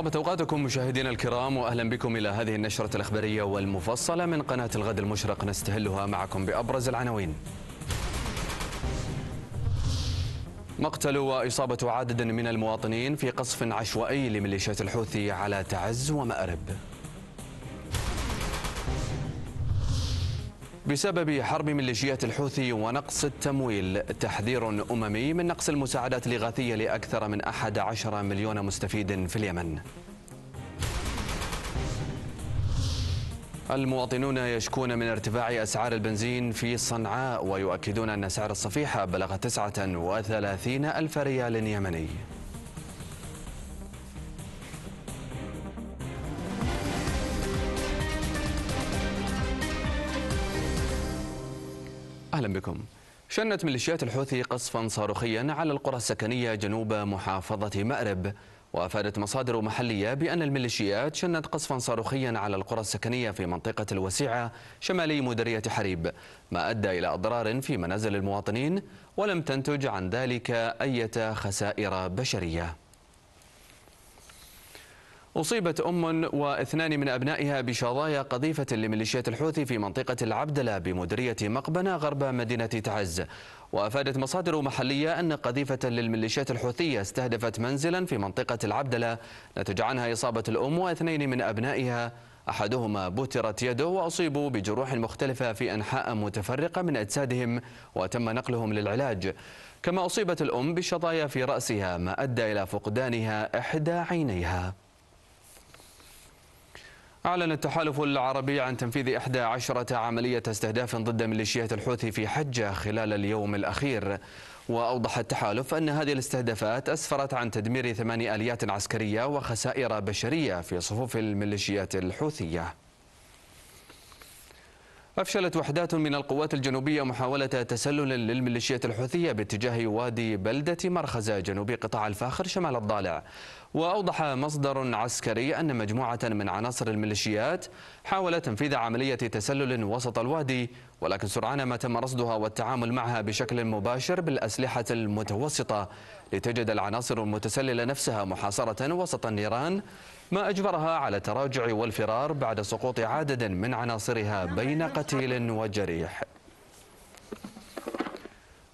طابت اوقاتكم مشاهدينا الكرام واهلا بكم الى هذه النشره الاخباريه والمفصله من قناه الغد المشرق نستهلها معكم بابرز العناوين. مقتل واصابه عدد من المواطنين في قصف عشوائي لميليشيات الحوثي على تعز ومأرب. بسبب حرب ميليشيات الحوثي ونقص التمويل تحذير أممي من نقص المساعدات الإغاثية لأكثر من 11 مليون مستفيد في اليمن المواطنون يشكون من ارتفاع أسعار البنزين في صنعاء ويؤكدون أن سعر الصفيحة بلغ 39 ألف ريال يمني أهلا بكم شنت ميليشيات الحوثي قصفا صاروخيا على القرى السكنية جنوب محافظة مأرب وأفادت مصادر محلية بأن الميليشيات شنت قصفا صاروخيا على القرى السكنية في منطقة الوسيعة شمالي مديرية حريب ما أدى إلى أضرار في منازل المواطنين ولم تنتج عن ذلك أي خسائر بشرية أصيبت أم واثنان من أبنائها بشظايا قذيفة لميليشيات الحوثي في منطقة العبدلة بمديرية مقبنة غرب مدينة تعز وأفادت مصادر محلية أن قذيفة للميليشيات الحوثية استهدفت منزلا في منطقة العبدلة نتج عنها إصابة الأم واثنين من أبنائها أحدهما بترت يده وأصيبوا بجروح مختلفة في أنحاء متفرقة من أجسادهم وتم نقلهم للعلاج كما أصيبت الأم بشظايا في رأسها ما أدى إلى فقدانها إحدى عينيها أعلن التحالف العربي عن تنفيذ 11 عملية استهداف ضد ميليشيات الحوثي في حجة خلال اليوم الأخير وأوضح التحالف أن هذه الاستهدافات أسفرت عن تدمير ثمان آليات عسكرية وخسائر بشرية في صفوف الميليشيات الحوثية أفشلت وحدات من القوات الجنوبية محاولة تسلل للميليشيات الحوثية باتجاه وادي بلدة مرخزة جنوب قطاع الفاخر شمال الضالع وأوضح مصدر عسكري أن مجموعة من عناصر الميليشيات حاولت تنفيذ عملية تسلل وسط الوادي ولكن سرعان ما تم رصدها والتعامل معها بشكل مباشر بالأسلحة المتوسطة لتجد العناصر المتسللة نفسها محاصرة وسط النيران ما أجبرها على التراجع والفرار بعد سقوط عدد من عناصرها بين قتيل وجريح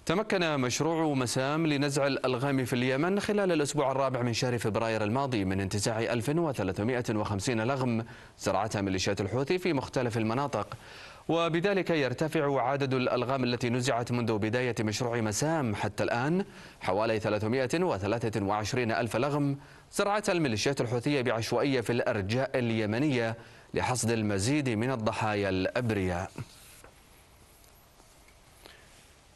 تمكن مشروع مسام لنزع الألغام في اليمن خلال الأسبوع الرابع من شهر فبراير الماضي من انتزاع 1350 لغم زرعتها ميليشيات الحوثي في مختلف المناطق وبذلك يرتفع عدد الألغام التي نزعت منذ بداية مشروع مسام حتى الآن حوالي 323 ألف لغم زرعتها الميليشيات الحوثية بعشوائية في الأرجاء اليمنية لحصد المزيد من الضحايا الأبرياء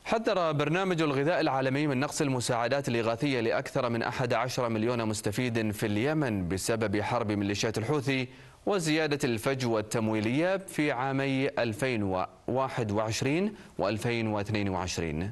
حذر برنامج الغذاء العالمي من نقص المساعدات الإغاثية لأكثر من 11 مليون مستفيد في اليمن بسبب حرب ميليشيات الحوثي وزيادة الفجوة التمويلية في عامي 2021 و 2022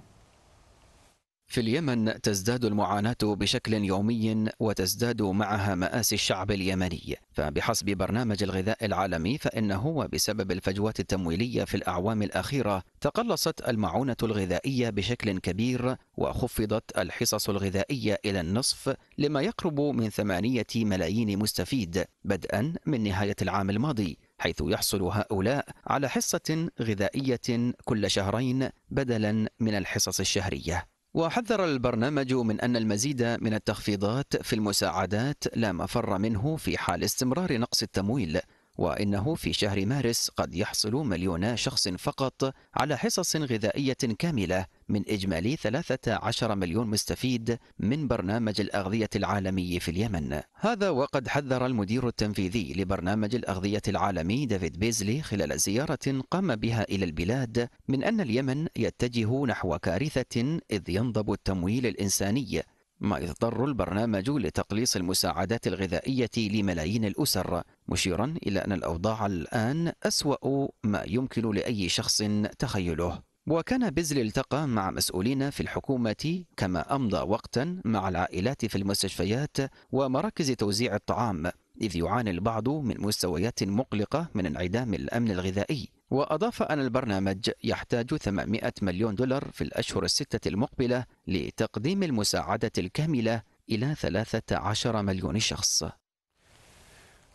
في اليمن تزداد المعاناة بشكل يومي وتزداد معها مآسي الشعب اليمني، فبحسب برنامج الغذاء العالمي فإنه وبسبب الفجوات التمويلية في الأعوام الأخيرة تقلصت المعونة الغذائية بشكل كبير وخفضت الحصص الغذائية إلى النصف لما يقرب من ثمانية ملايين مستفيد بدءا من نهاية العام الماضي حيث يحصل هؤلاء على حصة غذائية كل شهرين بدلا من الحصص الشهرية وحذر البرنامج من أن المزيد من التخفيضات في المساعدات لا مفر منه في حال استمرار نقص التمويل وإنه في شهر مارس قد يحصل مليونا شخص فقط على حصص غذائية كاملة من إجمالي 13 مليون مستفيد من برنامج الأغذية العالمي في اليمن هذا وقد حذر المدير التنفيذي لبرنامج الأغذية العالمي ديفيد بيزلي خلال زيارة قام بها إلى البلاد من أن اليمن يتجه نحو كارثة إذ ينضب التمويل الإنساني ما يضطر البرنامج لتقليص المساعدات الغذائية لملايين الأسر مشيرا إلى أن الأوضاع الآن أسوأ ما يمكن لأي شخص تخيله وكان بزل التقى مع مسؤولين في الحكومة كما أمضى وقتا مع العائلات في المستشفيات ومراكز توزيع الطعام إذ يعاني البعض من مستويات مقلقة من انعدام الأمن الغذائي وأضاف أن البرنامج يحتاج 800 مليون دولار في الأشهر الستة المقبلة لتقديم المساعدة الكاملة إلى 13 مليون شخص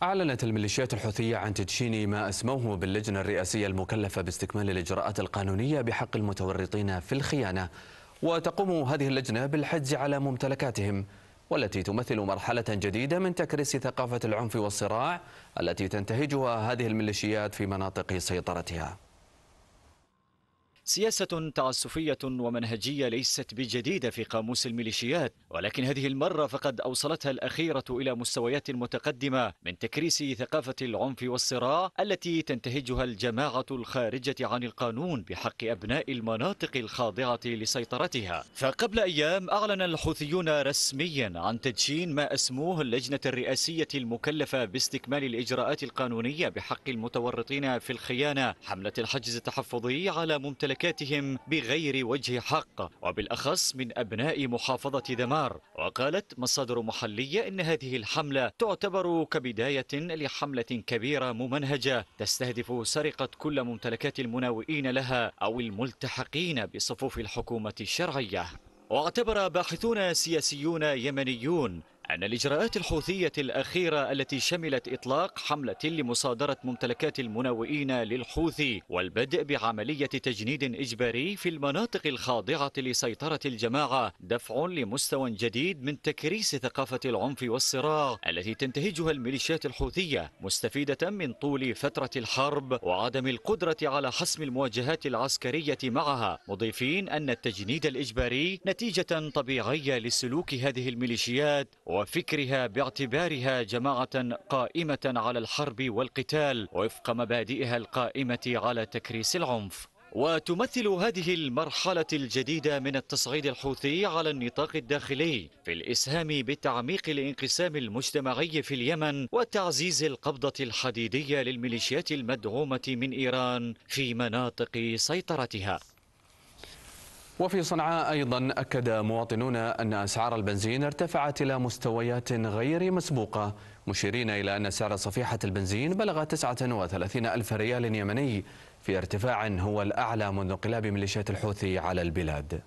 أعلنت الميليشيات الحوثية عن تدشين ما أسموه باللجنة الرئاسية المكلفة باستكمال الإجراءات القانونية بحق المتورطين في الخيانة وتقوم هذه اللجنة بالحجز على ممتلكاتهم والتي تمثل مرحلة جديدة من تكريس ثقافة العنف والصراع التي تنتهجها هذه الميليشيات في مناطق سيطرتها سياسة تعسفية ومنهجية ليست بجديدة في قاموس الميليشيات ولكن هذه المرة فقد أوصلتها الأخيرة إلى مستويات متقدمة من تكريس ثقافة العنف والصراع التي تنتهجها الجماعة الخارجة عن القانون بحق أبناء المناطق الخاضعة لسيطرتها فقبل أيام أعلن الحوثيون رسميا عن تدشين ما أسموه اللجنة الرئاسية المكلفة باستكمال الإجراءات القانونية بحق المتورطين في الخيانة حملة الحجز التحفظي على ممتلكات ممتلكاتهم بغير وجه حق وبالأخص من أبناء محافظة دمار وقالت مصادر محلية إن هذه الحملة تعتبر كبداية لحملة كبيرة ممنهجة تستهدف سرقة كل ممتلكات المناوئين لها أو الملتحقين بصفوف الحكومة الشرعية واعتبر باحثون سياسيون يمنيون أن الإجراءات الحوثية الأخيرة التي شملت إطلاق حملة لمصادرة ممتلكات المناوئين للحوثي والبدء بعملية تجنيد إجباري في المناطق الخاضعة لسيطرة الجماعة دفع لمستوى جديد من تكريس ثقافة العنف والصراع التي تنتهجها الميليشيات الحوثية مستفيدة من طول فترة الحرب وعدم القدرة على حسم المواجهات العسكرية معها مضيفين أن التجنيد الإجباري نتيجة طبيعية لسلوك هذه الميليشيات وفكرها باعتبارها جماعة قائمة على الحرب والقتال وفق مبادئها القائمة على تكريس العنف وتمثل هذه المرحلة الجديدة من التصعيد الحوثي على النطاق الداخلي في الإسهام بتعميق الانقسام المجتمعي في اليمن وتعزيز القبضة الحديدية للميليشيات المدعومة من إيران في مناطق سيطرتها وفي صنعاء أيضا أكد مواطنون أن أسعار البنزين ارتفعت إلى مستويات غير مسبوقة مشيرين إلى أن سعر صفيحة البنزين بلغ 39 ألف ريال يمني في ارتفاع هو الأعلى منذ انقلاب ميليشيات الحوثي على البلاد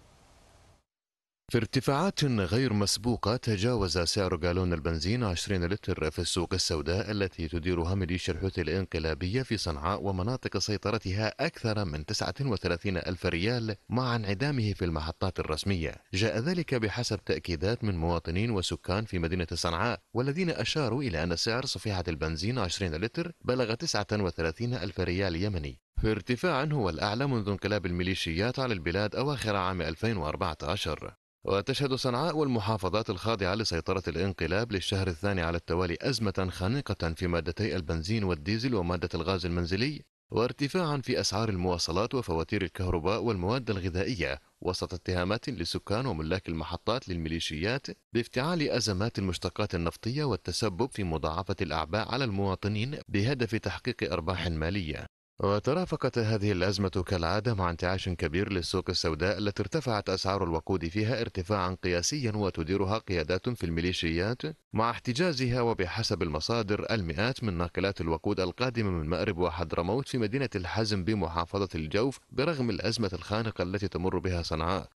في ارتفاعات غير مسبوقة تجاوز سعر جالون البنزين 20 لتر في السوق السوداء التي تديرها ميليشيا الحوثي الانقلابية في صنعاء ومناطق سيطرتها أكثر من 39 ألف ريال مع انعدامه في المحطات الرسمية جاء ذلك بحسب تأكيدات من مواطنين وسكان في مدينة صنعاء والذين أشاروا إلى أن سعر صفيحة البنزين 20 لتر بلغ 39 ألف ريال يمني في ارتفاع هو الأعلى منذ انقلاب الميليشيات على البلاد أواخر عام 2014 وتشهد صنعاء والمحافظات الخاضعة لسيطرة الانقلاب للشهر الثاني على التوالي أزمة خانقة في مادتي البنزين والديزل ومادة الغاز المنزلي وارتفاعا في أسعار المواصلات وفواتير الكهرباء والمواد الغذائية وسط اتهامات لسكان وملاك المحطات للميليشيات بافتعال أزمات المشتقات النفطية والتسبب في مضاعفة الأعباء على المواطنين بهدف تحقيق أرباح مالية وترافقت هذه الأزمة كالعادة مع انتعاش كبير للسوق السوداء التي ارتفعت أسعار الوقود فيها ارتفاعا قياسيا وتديرها قيادات في الميليشيات مع احتجازها وبحسب المصادر المئات من ناقلات الوقود القادمة من مأرب وحضرموت في مدينة الحزم بمحافظة الجوف برغم الأزمة الخانقة التي تمر بها صنعاء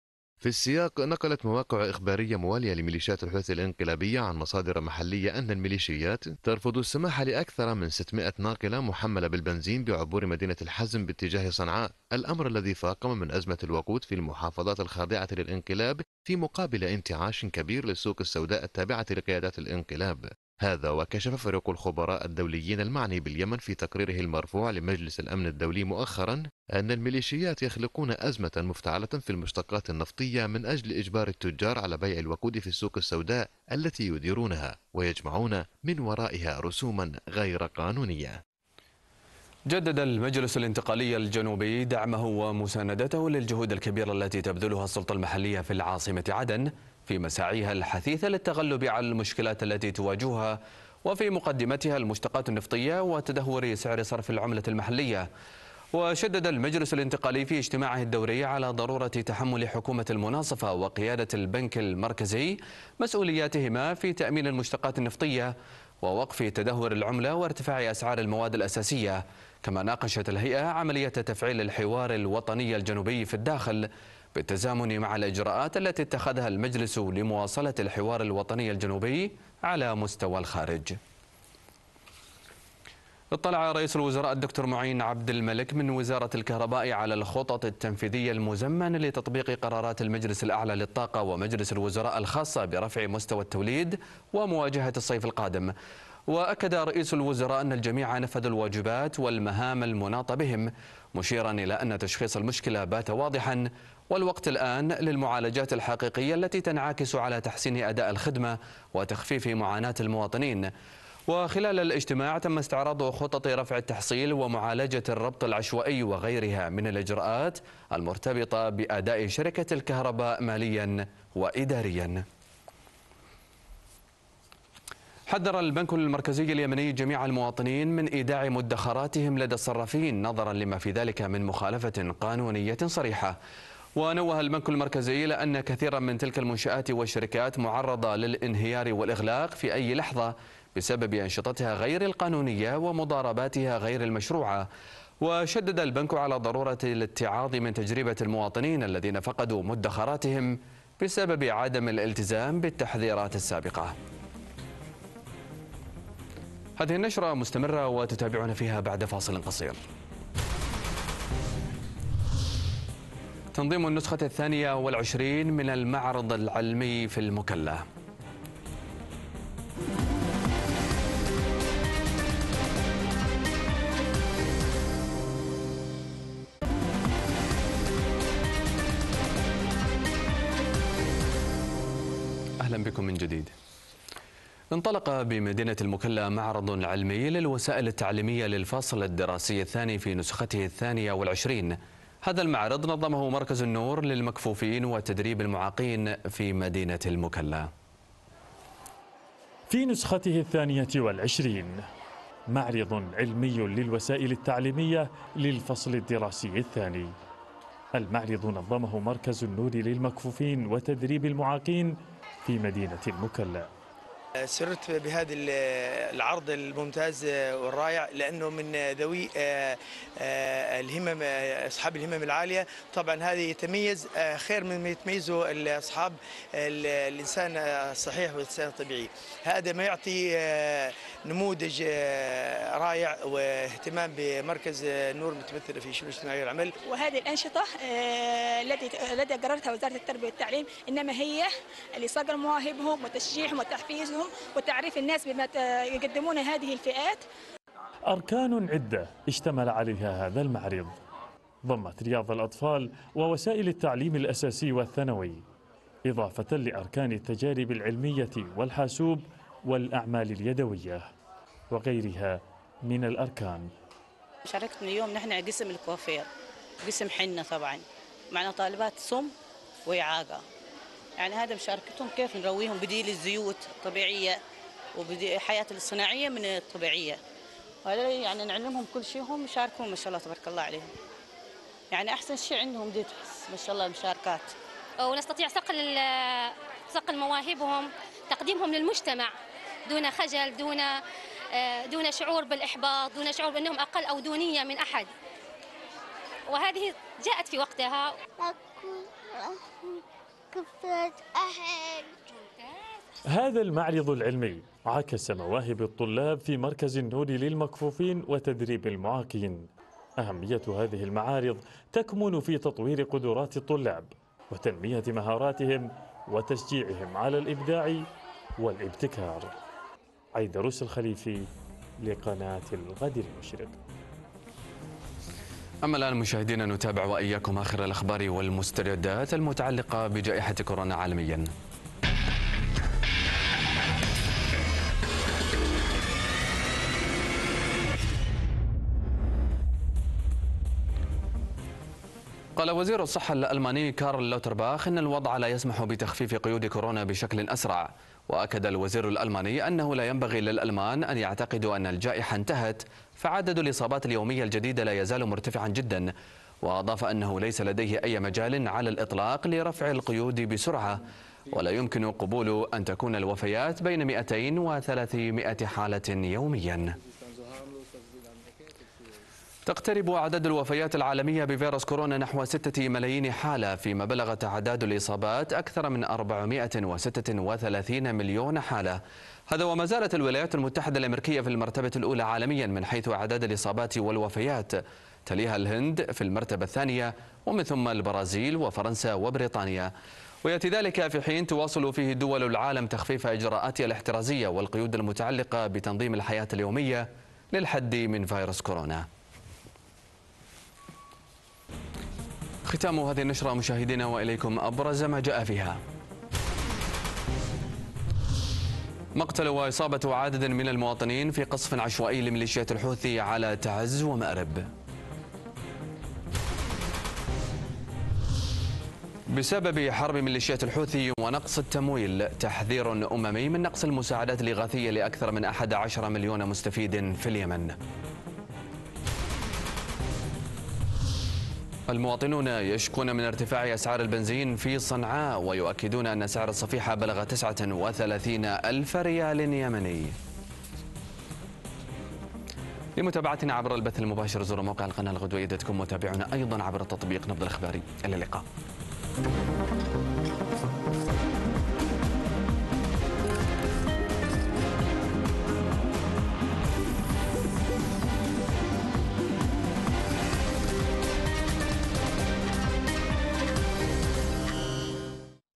في السياق نقلت مواقع إخبارية موالية لميليشيات الحوثي الانقلابية عن مصادر محلية أن الميليشيات ترفض السماح لأكثر من 600 ناقلة محملة بالبنزين بعبور مدينة الحزم باتجاه صنعاء الأمر الذي فاقم من أزمة الوقود في المحافظات الخاضعة للانقلاب في مقابل انتعاش كبير للسوق السوداء التابعة لقيادات الانقلاب هذا وكشف فريق الخبراء الدوليين المعني باليمن في تقريره المرفوع لمجلس الأمن الدولي مؤخرا أن الميليشيات يخلقون أزمة مفتعلة في المشتقات النفطية من أجل إجبار التجار على بيع الوقود في السوق السوداء التي يديرونها ويجمعون من ورائها رسوما غير قانونية جدد المجلس الانتقالي الجنوبي دعمه ومساندته للجهود الكبيرة التي تبذلها السلطة المحلية في العاصمة عدن في مساعيها الحثيثة للتغلب على المشكلات التي تواجهها وفي مقدمتها المشتقات النفطية وتدهور سعر صرف العملة المحلية وشدد المجلس الانتقالي في اجتماعه الدوري على ضرورة تحمل حكومة المناصفة وقيادة البنك المركزي مسؤولياتهما في تأمين المشتقات النفطية ووقف تدهور العملة وارتفاع أسعار المواد الأساسية كما ناقشت الهيئة عملية تفعيل الحوار الوطني الجنوبي في الداخل بالتزامن مع الإجراءات التي اتخذها المجلس لمواصلة الحوار الوطني الجنوبي على مستوى الخارج اطلع رئيس الوزراء الدكتور معين عبد الملك من وزارة الكهرباء على الخطط التنفيذية المزمنة لتطبيق قرارات المجلس الأعلى للطاقة ومجلس الوزراء الخاصة برفع مستوى التوليد ومواجهة الصيف القادم وأكد رئيس الوزراء أن الجميع نفذوا الواجبات والمهام المناطة بهم مشيرا إلى أن تشخيص المشكلة بات واضحا والوقت الآن للمعالجات الحقيقية التي تنعكس على تحسين أداء الخدمة وتخفيف معاناة المواطنين وخلال الاجتماع تم استعراض خطط رفع التحصيل ومعالجة الربط العشوائي وغيرها من الإجراءات المرتبطة بأداء شركة الكهرباء ماليا وإداريا حذر البنك المركزي اليمني جميع المواطنين من إيداع مدخراتهم لدى الصرافين نظرا لما في ذلك من مخالفة قانونية صريحة ونوه البنك المركزي إلى أن كثيرا من تلك المنشآت والشركات معرضة للانهيار والإغلاق في أي لحظة بسبب أنشطتها غير القانونية ومضارباتها غير المشروعة وشدد البنك على ضرورة الاتعاظ من تجربة المواطنين الذين فقدوا مدخراتهم بسبب عدم الالتزام بالتحذيرات السابقة هذه النشرة مستمرة وتتابعون فيها بعد فاصل قصير تنظيم النسخة الثانية والعشرين من المعرض العلمي في المكلا أهلا بكم من جديد انطلق بمدينة المكلا معرض علمي للوسائل التعليمية للفصل الدراسي الثاني في نسخته الثانية والعشرين هذا المعرض نظمه مركز النور للمكفوفين وتدريب المعاقين في مدينة المكلا في نسخته الثانية والعشرين معرض علمي للوسائل التعليمية للفصل الدراسي الثاني المعرض نظمه مركز النور للمكفوفين وتدريب المعاقين في مدينة المكلا سررت بهذا العرض الممتاز والرائع لانه من ذوي آه، آه، الهمم اصحاب الهمم العاليه طبعا هذا يتميز آه، خير من ما يتميزه اصحاب الانسان الصحيح والانسان الطبيعي هذا ما يعطي نموذج آه، رائع واهتمام بمركز آه، نور متمثله في شؤون الاجتماعيه والعمل. وهذه الانشطه آه، التي التي قررتها وزاره التربيه والتعليم انما هي لصقل مواهبهم وتشجيعهم وتحفيزهم وتعريف الناس بما يقدمون هذه الفئات. اركان عده اشتمل عليها هذا المعرض. ضمت رياض الاطفال ووسائل التعليم الاساسي والثانوي. اضافه لاركان التجارب العلميه والحاسوب والأعمال اليدوية وغيرها من الأركان شاركت من اليوم نحن قسم الكوافير قسم حنة طبعا معنا طالبات سم وإعاقة يعني هذا مشاركتهم كيف نرويهم بديل الزيوت الطبيعية وحياة الصناعية من الطبيعية وهذا يعني نعلمهم كل شيء هم يشاركون ما شاء الله تبارك الله عليهم يعني أحسن شيء عندهم دي تحس ما شاء الله المشاركات ونستطيع صقل صقل مواهبهم تقديمهم للمجتمع دون خجل دون آه، دون شعور بالإحباط دون شعور بأنهم أقل أو دونية من أحد وهذه جاءت في وقتها هذا المعرض العلمي عكس مواهب الطلاب في مركز النور للمكفوفين وتدريب المعاقين أهمية هذه المعارض تكمن في تطوير قدرات الطلاب وتنمية مهاراتهم وتشجيعهم على الإبداع والابتكار عيدروس الخليفي لقناة الغد المشرق أما الآن مشاهدينا نتابع وإياكم آخر الأخبار والمستجدات المتعلقة بجائحة كورونا عالمياً قال وزير الصحة الألماني كارل لوترباخ إن الوضع لا يسمح بتخفيف قيود كورونا بشكل أسرع وأكد الوزير الألماني أنه لا ينبغي للألمان أن يعتقدوا أن الجائحة انتهت فعدد الإصابات اليومية الجديدة لا يزال مرتفعا جدا وأضاف أنه ليس لديه أي مجال على الإطلاق لرفع القيود بسرعة ولا يمكن قبول أن تكون الوفيات بين 200 و 300 حالة يومياً تقترب أعداد الوفيات العالمية بفيروس كورونا نحو 6 ملايين حالة فيما بلغت أعداد الإصابات أكثر من 436 مليون حالة هذا وما زالت الولايات المتحدة الأمريكية في المرتبة الأولى عالميا من حيث أعداد الإصابات والوفيات تليها الهند في المرتبة الثانية ومن ثم البرازيل وفرنسا وبريطانيا وياتي ذلك في حين تواصل فيه دول العالم تخفيف اجراءاتها الاحترازيه والقيود المتعلقه بتنظيم الحياه اليوميه للحد من فيروس كورونا ختام هذه النشرة مشاهدينا وإليكم أبرز ما جاء فيها مقتل وإصابة عدد من المواطنين في قصف عشوائي لميليشيات الحوثي على تعز ومأرب بسبب حرب ميليشيات الحوثي ونقص التمويل تحذير أممي من نقص المساعدات الإغاثية لأكثر من 11 مليون مستفيد في اليمن المواطنون يشكون من ارتفاع أسعار البنزين في صنعاء ويؤكدون أن سعر الصفيحة بلغ 39 ألف ريال يمني لمتابعتنا عبر البث المباشر زوروا موقع القناة الغدوية دوت كوم وتابعونا أيضا عبر التطبيق نبض الإخباري إلى اللقاء Thank you.